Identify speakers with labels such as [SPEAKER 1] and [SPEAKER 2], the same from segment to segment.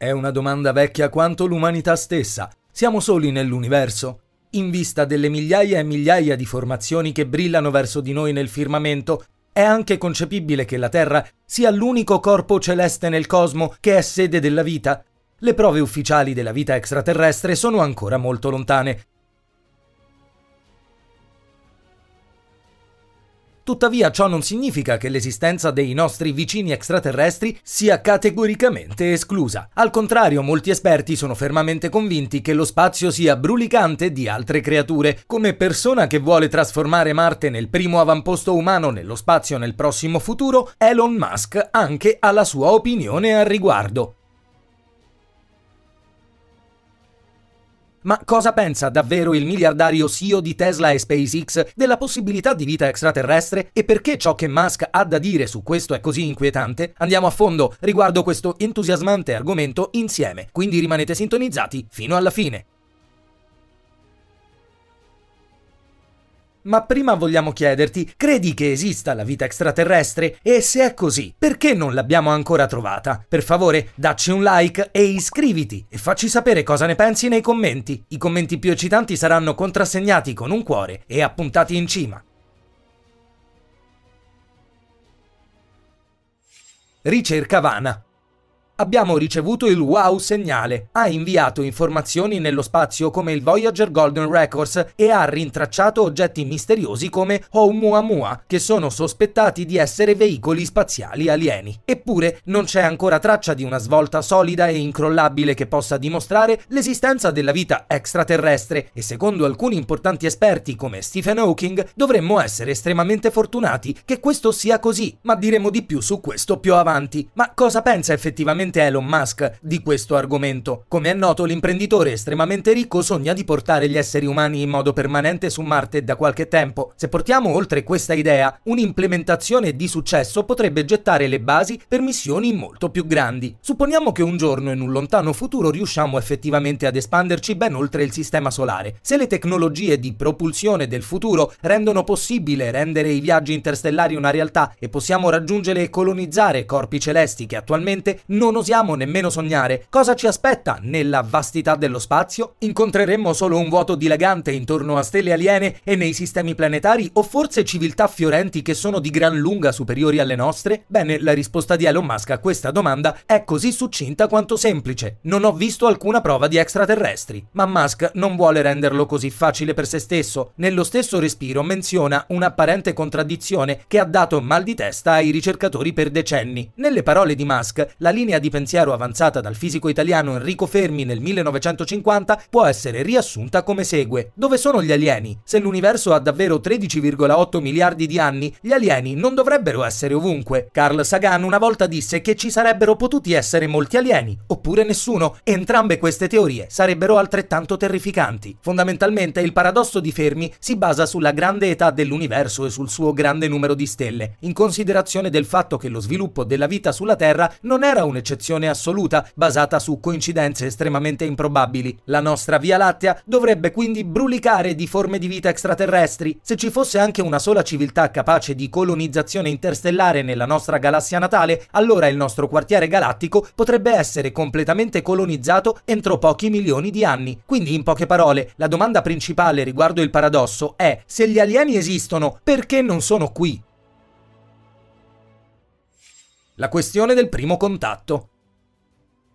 [SPEAKER 1] È una domanda vecchia quanto l'umanità stessa. Siamo soli nell'universo? In vista delle migliaia e migliaia di formazioni che brillano verso di noi nel firmamento, è anche concepibile che la Terra sia l'unico corpo celeste nel cosmo che è sede della vita? Le prove ufficiali della vita extraterrestre sono ancora molto lontane, Tuttavia ciò non significa che l'esistenza dei nostri vicini extraterrestri sia categoricamente esclusa. Al contrario, molti esperti sono fermamente convinti che lo spazio sia brulicante di altre creature. Come persona che vuole trasformare Marte nel primo avamposto umano nello spazio nel prossimo futuro, Elon Musk anche ha la sua opinione al riguardo. Ma cosa pensa davvero il miliardario CEO di Tesla e SpaceX della possibilità di vita extraterrestre e perché ciò che Musk ha da dire su questo è così inquietante? Andiamo a fondo riguardo questo entusiasmante argomento insieme, quindi rimanete sintonizzati fino alla fine. Ma prima vogliamo chiederti, credi che esista la vita extraterrestre? E se è così, perché non l'abbiamo ancora trovata? Per favore, dacci un like e iscriviti e facci sapere cosa ne pensi nei commenti. I commenti più eccitanti saranno contrassegnati con un cuore e appuntati in cima. Ricerca vana abbiamo ricevuto il wow segnale. Ha inviato informazioni nello spazio come il Voyager Golden Records e ha rintracciato oggetti misteriosi come Oumuamua, che sono sospettati di essere veicoli spaziali alieni. Eppure non c'è ancora traccia di una svolta solida e incrollabile che possa dimostrare l'esistenza della vita extraterrestre e secondo alcuni importanti esperti come Stephen Hawking dovremmo essere estremamente fortunati che questo sia così, ma diremo di più su questo più avanti. Ma cosa pensa effettivamente sicuramente Elon Musk di questo argomento. Come è noto, l'imprenditore estremamente ricco sogna di portare gli esseri umani in modo permanente su Marte da qualche tempo. Se portiamo oltre questa idea, un'implementazione di successo potrebbe gettare le basi per missioni molto più grandi. Supponiamo che un giorno in un lontano futuro riusciamo effettivamente ad espanderci ben oltre il sistema solare. Se le tecnologie di propulsione del futuro rendono possibile rendere i viaggi interstellari una realtà e possiamo raggiungere e colonizzare corpi celesti che attualmente non osiamo nemmeno sognare cosa ci aspetta nella vastità dello spazio, incontreremmo solo un vuoto dilagante intorno a stelle aliene e nei sistemi planetari o forse civiltà fiorenti che sono di gran lunga superiori alle nostre? Bene, la risposta di Elon Musk a questa domanda è così succinta quanto semplice. Non ho visto alcuna prova di extraterrestri, ma Musk non vuole renderlo così facile per se stesso. Nello stesso respiro menziona un'apparente contraddizione che ha dato mal di testa ai ricercatori per decenni. Nelle parole di Musk, la linea di di pensiero avanzata dal fisico italiano Enrico Fermi nel 1950 può essere riassunta come segue. Dove sono gli alieni? Se l'universo ha davvero 13,8 miliardi di anni, gli alieni non dovrebbero essere ovunque. Carl Sagan una volta disse che ci sarebbero potuti essere molti alieni, oppure nessuno. Entrambe queste teorie sarebbero altrettanto terrificanti. Fondamentalmente il paradosso di Fermi si basa sulla grande età dell'universo e sul suo grande numero di stelle, in considerazione del fatto che lo sviluppo della vita sulla Terra non era un'eccezione un'eccezione assoluta basata su coincidenze estremamente improbabili. La nostra Via Lattea dovrebbe quindi brulicare di forme di vita extraterrestri. Se ci fosse anche una sola civiltà capace di colonizzazione interstellare nella nostra galassia natale, allora il nostro quartiere galattico potrebbe essere completamente colonizzato entro pochi milioni di anni. Quindi, in poche parole, la domanda principale riguardo il paradosso è se gli alieni esistono, perché non sono qui? la questione del primo contatto.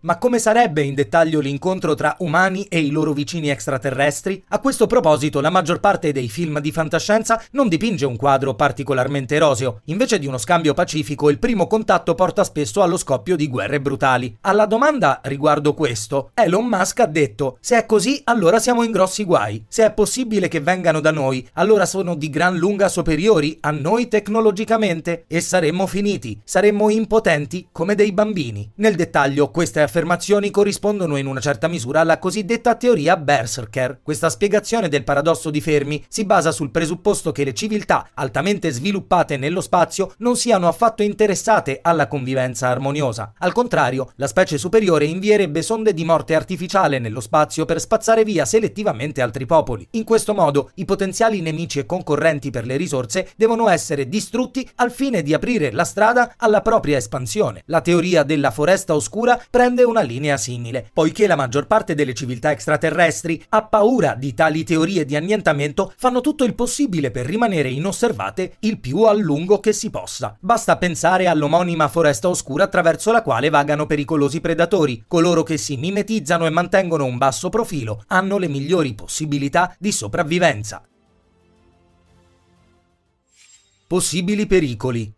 [SPEAKER 1] Ma come sarebbe in dettaglio l'incontro tra umani e i loro vicini extraterrestri? A questo proposito, la maggior parte dei film di fantascienza non dipinge un quadro particolarmente eroseo. Invece di uno scambio pacifico, il primo contatto porta spesso allo scoppio di guerre brutali. Alla domanda riguardo questo, Elon Musk ha detto: Se è così, allora siamo in grossi guai. Se è possibile che vengano da noi, allora sono di gran lunga superiori a noi tecnologicamente e saremmo finiti, saremmo impotenti come dei bambini. Nel dettaglio, questa è affermazioni corrispondono in una certa misura alla cosiddetta teoria Berserker. Questa spiegazione del paradosso di Fermi si basa sul presupposto che le civiltà altamente sviluppate nello spazio non siano affatto interessate alla convivenza armoniosa. Al contrario, la specie superiore invierebbe sonde di morte artificiale nello spazio per spazzare via selettivamente altri popoli. In questo modo, i potenziali nemici e concorrenti per le risorse devono essere distrutti al fine di aprire la strada alla propria espansione. La teoria della foresta oscura prende condivide una linea simile, poiché la maggior parte delle civiltà extraterrestri ha paura di tali teorie di annientamento, fanno tutto il possibile per rimanere inosservate il più a lungo che si possa. Basta pensare all'omonima foresta oscura attraverso la quale vagano pericolosi predatori, coloro che si mimetizzano e mantengono un basso profilo, hanno le migliori possibilità di sopravvivenza. Possibili pericoli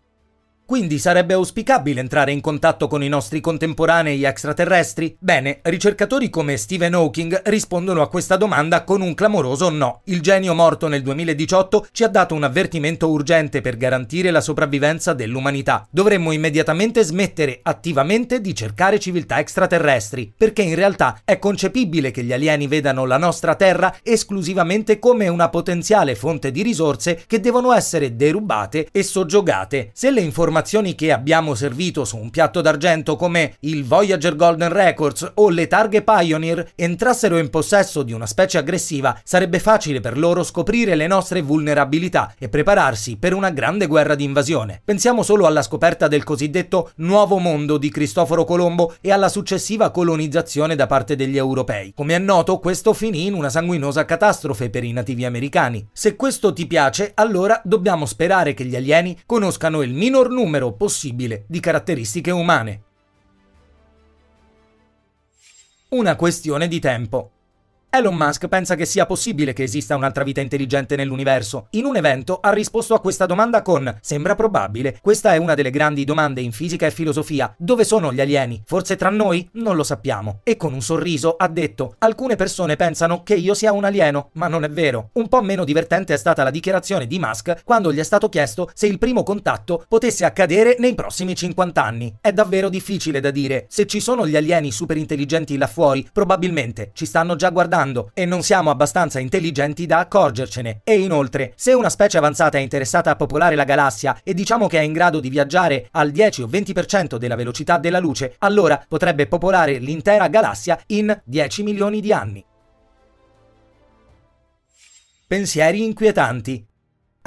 [SPEAKER 1] quindi sarebbe auspicabile entrare in contatto con i nostri contemporanei extraterrestri? Bene, ricercatori come Stephen Hawking rispondono a questa domanda con un clamoroso no. Il genio morto nel 2018 ci ha dato un avvertimento urgente per garantire la sopravvivenza dell'umanità. Dovremmo immediatamente smettere attivamente di cercare civiltà extraterrestri, perché in realtà è concepibile che gli alieni vedano la nostra Terra esclusivamente come una potenziale fonte di risorse che devono essere derubate e soggiogate. Se le informazioni informazioni che abbiamo servito su un piatto d'argento come il Voyager Golden Records o le targhe Pioneer entrassero in possesso di una specie aggressiva, sarebbe facile per loro scoprire le nostre vulnerabilità e prepararsi per una grande guerra di invasione. Pensiamo solo alla scoperta del cosiddetto Nuovo Mondo di Cristoforo Colombo e alla successiva colonizzazione da parte degli europei. Come è noto, questo finì in una sanguinosa catastrofe per i nativi americani. Se questo ti piace, allora dobbiamo sperare che gli alieni conoscano il minor numero numero possibile di caratteristiche umane. Una questione di tempo. Elon Musk pensa che sia possibile che esista un'altra vita intelligente nell'universo. In un evento ha risposto a questa domanda con Sembra probabile, questa è una delle grandi domande in fisica e filosofia. Dove sono gli alieni? Forse tra noi? Non lo sappiamo. E con un sorriso ha detto Alcune persone pensano che io sia un alieno, ma non è vero. Un po' meno divertente è stata la dichiarazione di Musk quando gli è stato chiesto se il primo contatto potesse accadere nei prossimi 50 anni. È davvero difficile da dire. Se ci sono gli alieni super intelligenti là fuori, probabilmente ci stanno già guardando passando e non siamo abbastanza intelligenti da accorgercene. E inoltre, se una specie avanzata è interessata a popolare la galassia e diciamo che è in grado di viaggiare al 10 o 20% della velocità della luce, allora potrebbe popolare l'intera galassia in 10 milioni di anni. Pensieri inquietanti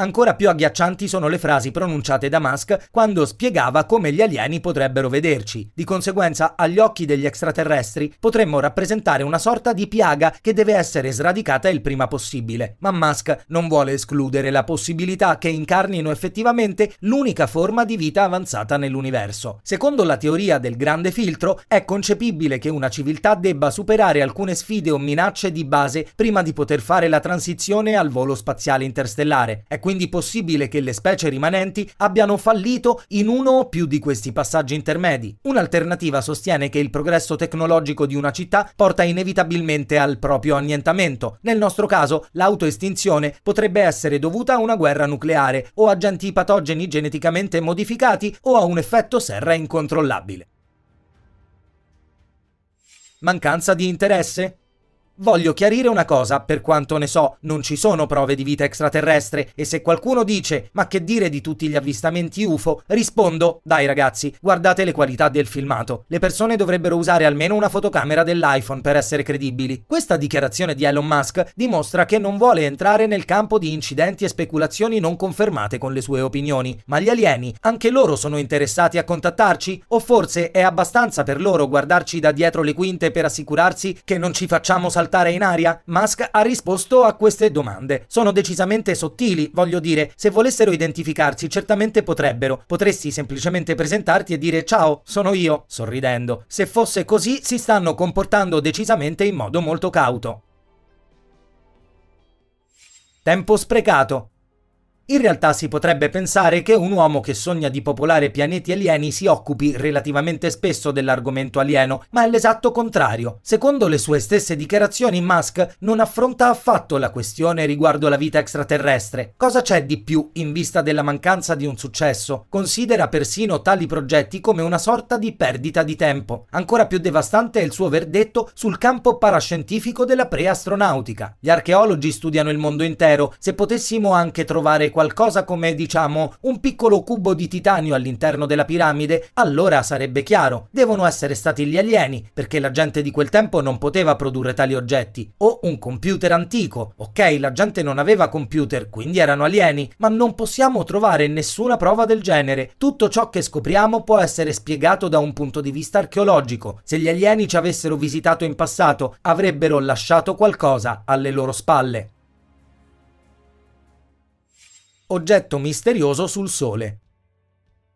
[SPEAKER 1] Ancora più agghiaccianti sono le frasi pronunciate da Musk quando spiegava come gli alieni potrebbero vederci. Di conseguenza, agli occhi degli extraterrestri potremmo rappresentare una sorta di piaga che deve essere sradicata il prima possibile. Ma Musk non vuole escludere la possibilità che incarnino effettivamente l'unica forma di vita avanzata nell'universo. Secondo la teoria del grande filtro, è concepibile che una civiltà debba superare alcune sfide o minacce di base prima di poter fare la transizione al volo spaziale interstellare. È quindi possibile che le specie rimanenti abbiano fallito in uno o più di questi passaggi intermedi. Un'alternativa sostiene che il progresso tecnologico di una città porta inevitabilmente al proprio annientamento. Nel nostro caso, l'autoestinzione potrebbe essere dovuta a una guerra nucleare o agenti patogeni geneticamente modificati o a un effetto serra incontrollabile. Mancanza di interesse? Voglio chiarire una cosa, per quanto ne so, non ci sono prove di vita extraterrestre e se qualcuno dice ma che dire di tutti gli avvistamenti UFO, rispondo dai ragazzi, guardate le qualità del filmato. Le persone dovrebbero usare almeno una fotocamera dell'iPhone per essere credibili. Questa dichiarazione di Elon Musk dimostra che non vuole entrare nel campo di incidenti e speculazioni non confermate con le sue opinioni. Ma gli alieni, anche loro sono interessati a contattarci? O forse è abbastanza per loro guardarci da dietro le quinte per assicurarsi che non ci facciamo saltare? saltare in aria? Musk ha risposto a queste domande. Sono decisamente sottili, voglio dire, se volessero identificarsi certamente potrebbero. Potresti semplicemente presentarti e dire ciao, sono io, sorridendo. Se fosse così si stanno comportando decisamente in modo molto cauto. Tempo sprecato. In realtà si potrebbe pensare che un uomo che sogna di popolare pianeti alieni si occupi relativamente spesso dell'argomento alieno, ma è l'esatto contrario. Secondo le sue stesse dichiarazioni, Musk non affronta affatto la questione riguardo la vita extraterrestre. Cosa c'è di più in vista della mancanza di un successo? Considera persino tali progetti come una sorta di perdita di tempo. Ancora più devastante è il suo verdetto sul campo parascientifico della preastronautica. Gli archeologi studiano il mondo intero, se potessimo anche trovare qualcosa come, diciamo, un piccolo cubo di titanio all'interno della piramide, allora sarebbe chiaro, devono essere stati gli alieni, perché la gente di quel tempo non poteva produrre tali oggetti, o un computer antico, ok, la gente non aveva computer, quindi erano alieni, ma non possiamo trovare nessuna prova del genere, tutto ciò che scopriamo può essere spiegato da un punto di vista archeologico, se gli alieni ci avessero visitato in passato, avrebbero lasciato qualcosa alle loro spalle oggetto misterioso sul Sole.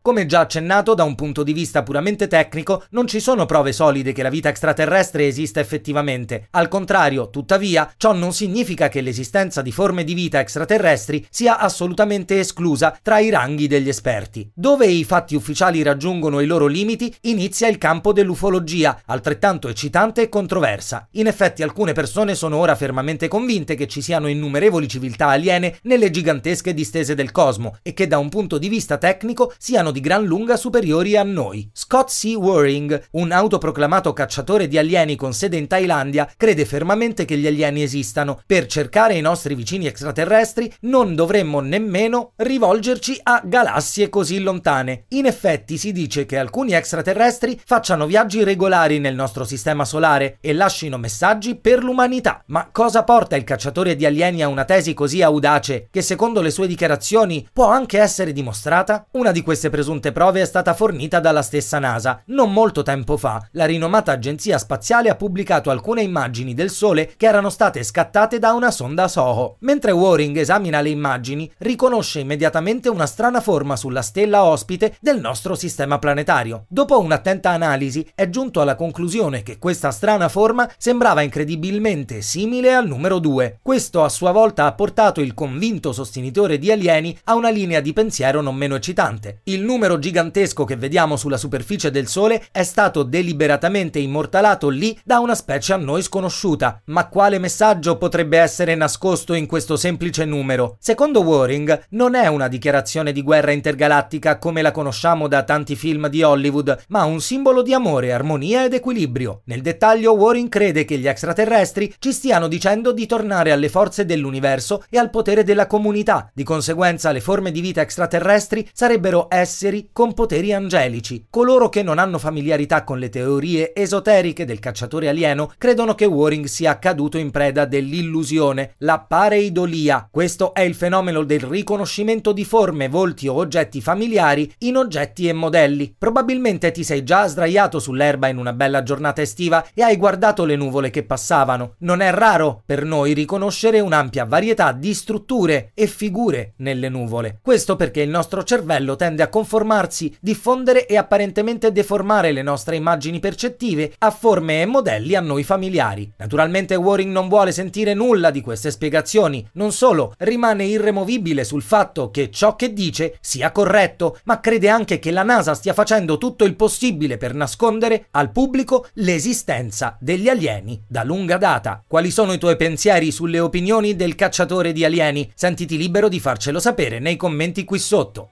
[SPEAKER 1] Come già accennato, da un punto di vista puramente tecnico, non ci sono prove solide che la vita extraterrestre esista effettivamente. Al contrario, tuttavia, ciò non significa che l'esistenza di forme di vita extraterrestri sia assolutamente esclusa tra i ranghi degli esperti. Dove i fatti ufficiali raggiungono i loro limiti, inizia il campo dell'ufologia, altrettanto eccitante e controversa. In effetti alcune persone sono ora fermamente convinte che ci siano innumerevoli civiltà aliene nelle gigantesche distese del cosmo e che da un punto di vista tecnico siano di gran lunga superiori a noi. Scott C. Waring, un autoproclamato cacciatore di alieni con sede in Thailandia, crede fermamente che gli alieni esistano. Per cercare i nostri vicini extraterrestri non dovremmo nemmeno rivolgerci a galassie così lontane. In effetti si dice che alcuni extraterrestri facciano viaggi regolari nel nostro sistema solare e lasciano messaggi per l'umanità. Ma cosa porta il cacciatore di alieni a una tesi così audace che secondo le sue dichiarazioni può anche essere dimostrata? Una di queste presunzioni presunte prove è stata fornita dalla stessa NASA. Non molto tempo fa, la rinomata agenzia spaziale ha pubblicato alcune immagini del Sole che erano state scattate da una sonda Soho. Mentre Waring esamina le immagini, riconosce immediatamente una strana forma sulla stella ospite del nostro sistema planetario. Dopo un'attenta analisi, è giunto alla conclusione che questa strana forma sembrava incredibilmente simile al numero 2. Questo a sua volta ha portato il convinto sostenitore di alieni a una linea di pensiero non meno eccitante. Il numero gigantesco che vediamo sulla superficie del Sole è stato deliberatamente immortalato lì da una specie a noi sconosciuta. Ma quale messaggio potrebbe essere nascosto in questo semplice numero? Secondo Waring, non è una dichiarazione di guerra intergalattica come la conosciamo da tanti film di Hollywood, ma un simbolo di amore, armonia ed equilibrio. Nel dettaglio, Waring crede che gli extraterrestri ci stiano dicendo di tornare alle forze dell'universo e al potere della comunità. Di conseguenza, le forme di vita extraterrestri sarebbero essere esseri con poteri angelici. Coloro che non hanno familiarità con le teorie esoteriche del cacciatore alieno credono che Waring sia caduto in preda dell'illusione, la pareidolia. Questo è il fenomeno del riconoscimento di forme, volti o oggetti familiari in oggetti e modelli. Probabilmente ti sei già sdraiato sull'erba in una bella giornata estiva e hai guardato le nuvole che passavano. Non è raro per noi riconoscere un'ampia varietà di strutture e figure nelle nuvole. Questo perché il nostro cervello tende a confondere informarsi, diffondere e apparentemente deformare le nostre immagini percettive a forme e modelli a noi familiari. Naturalmente Waring non vuole sentire nulla di queste spiegazioni, non solo rimane irremovibile sul fatto che ciò che dice sia corretto, ma crede anche che la NASA stia facendo tutto il possibile per nascondere al pubblico l'esistenza degli alieni da lunga data. Quali sono i tuoi pensieri sulle opinioni del cacciatore di alieni? Sentiti libero di farcelo sapere nei commenti qui sotto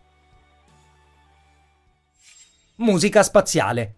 [SPEAKER 1] musica spaziale.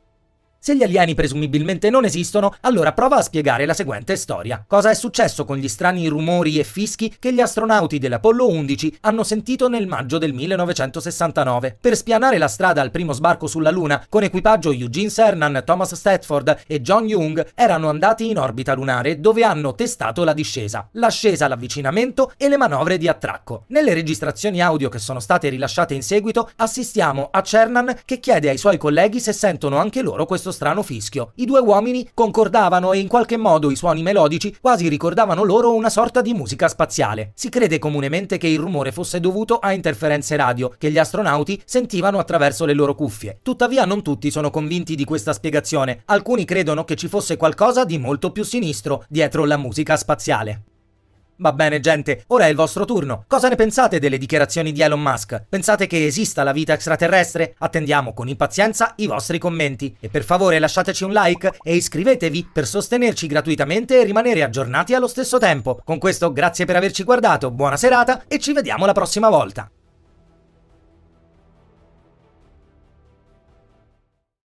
[SPEAKER 1] Se gli alieni presumibilmente non esistono, allora prova a spiegare la seguente storia. Cosa è successo con gli strani rumori e fischi che gli astronauti dell'Apollo 11 hanno sentito nel maggio del 1969? Per spianare la strada al primo sbarco sulla Luna, con equipaggio Eugene Cernan, Thomas Stedford e John Young erano andati in orbita lunare dove hanno testato la discesa, l'ascesa l'avvicinamento e le manovre di attracco. Nelle registrazioni audio che sono state rilasciate in seguito assistiamo a Cernan che chiede ai suoi colleghi se sentono anche loro questo strano fischio. I due uomini concordavano e in qualche modo i suoni melodici quasi ricordavano loro una sorta di musica spaziale. Si crede comunemente che il rumore fosse dovuto a interferenze radio che gli astronauti sentivano attraverso le loro cuffie. Tuttavia non tutti sono convinti di questa spiegazione. Alcuni credono che ci fosse qualcosa di molto più sinistro dietro la musica spaziale. Va bene gente, ora è il vostro turno. Cosa ne pensate delle dichiarazioni di Elon Musk? Pensate che esista la vita extraterrestre? Attendiamo con impazienza i vostri commenti. E per favore lasciateci un like e iscrivetevi per sostenerci gratuitamente e rimanere aggiornati allo stesso tempo. Con questo grazie per averci guardato, buona serata e ci vediamo la prossima volta.